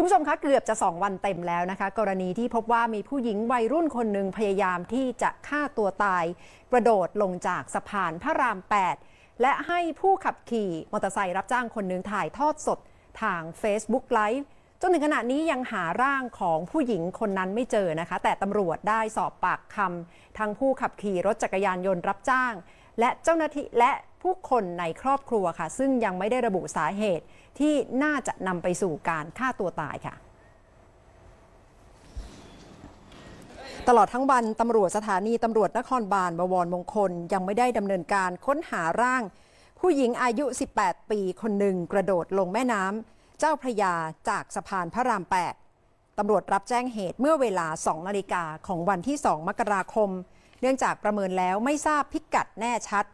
คุณผู้ชมคะเกือบจะ 2 วันเต็มแล้วนะคะ กรณีที่พบว่ามีผู้หญิงวัยรุ่นคนหนึ่งพยายามที่จะฆ่าตัวตายกระโดดลงจากสะพานพระราม 8 และให้ผู้ขับขี่มอเตอร์ไซค์รับจ้างคนหนึ่งถ่ายทอดสดทาง Facebook Live จนถึงขณะนี้ยังหาร่างของผู้หญิงคนนั้นไม่เจอนะคะ แต่ตำรวจได้สอบปากคำทั้งผู้ขับขี่รถจักรยานยนต์รับจ้าง และเจ้าหน้าที่และผู้คนในครอบครัวค่ะ ซึ่งยังไม่ได้ระบุสาเหตุที่น่าจะนำไปสู่การฆ่าตัวตายค่ะ ตลอดทั้งวันตำรวจสถานีตำรวจนครบาลบวรมงคล ยังไม่ได้ดำเนินการค้นหาร่าง ผู้หญิงอายุ 18 ปีคนหนึ่ง กระโดดลงแม่น้ำเจ้าพระยาจากสะพานพระราม 8ตำรวจรับแจ้งเหตุเมื่อเวลา 2นาฬิกาของวันที่ 2มกราคม เนื่องจากประเมินแล้วไม่ทราบพิกัดแน่ชัด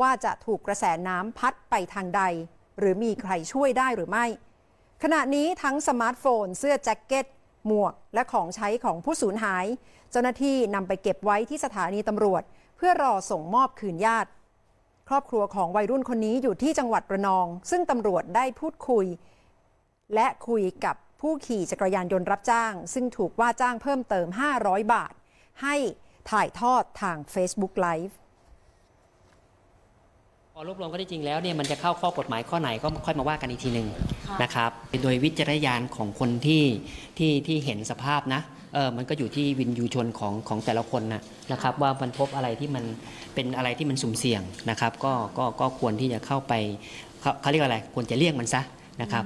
ว่าจะถูกกระแสน้ำพัดไปทางใด หรือมีใครช่วยได้หรือไม่ ขณะนี้ทั้งสมาร์ทโฟน เสื้อแจ็คเก็ต หมวกและของใช้ของผู้สูญหาย เจ้าหน้าที่นำไปเก็บไว้ที่สถานีตำรวจ เพื่อรอส่งมอบคืนญาติ ครอบครัวของวัยรุ่นคนนี้อยู่ที่จังหวัดระนอง ซึ่งตำรวจได้พูดคุย และคุยกับผู้ขี่จักรยานยนต์รับจ้าง ซึ่งถูกว่าจ้างเพิ่มเติม 500 บาท ให้ถ่ายทอดทาง Facebook Live พอรวบรวมก็ได้จริงแล้วเนี่ยมันจะเข้าข้อกฎหมายข้อไหนก็ค่อยมาว่ากันอีกทีหนึ่งนะครับโดยวิจารยานของคนที่ที่ที่เห็นสภาพนะเออมันก็อยู่ที่วินยูชนของของแต่ละคนนะนะครับ ว่ามันพบอะไรที่มันเป็นอะไรที่มันสุ่มเสี่ยงนะครับก็ก็ก็ควรที่จะเข้าไปเขาเรียกอะไรควรจะเลี่ยงมันซะนะครับ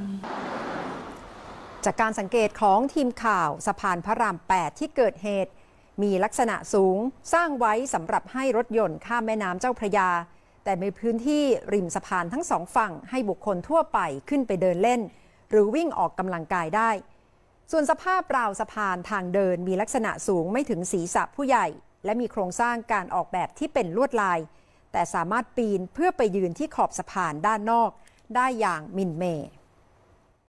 จากการสังเกตของทีมข่าวสะพานพระราม 8 ที่เกิดเหตุมีลักษณะสูงสร้างไว้สำหรับให้รถยนต์ข้ามแม่น้ำเจ้าพระยาแต่มีพื้นที่ริมสะพานทั้งสองฝั่งให้บุคคลทั่วไปขึ้นไปเดินเล่น หรือวิ่งออกกำลังกายได้ ส่วนสภาพราวสะพานทางเดินมีลักษณะสูงไม่ถึงศีรษะผู้ใหญ่ และมีโครงสร้างการออกแบบที่เป็นลวดลาย แต่สามารถปีนเพื่อไปยืนที่ขอบสะพานด้านนอกได้อย่างมินเมย์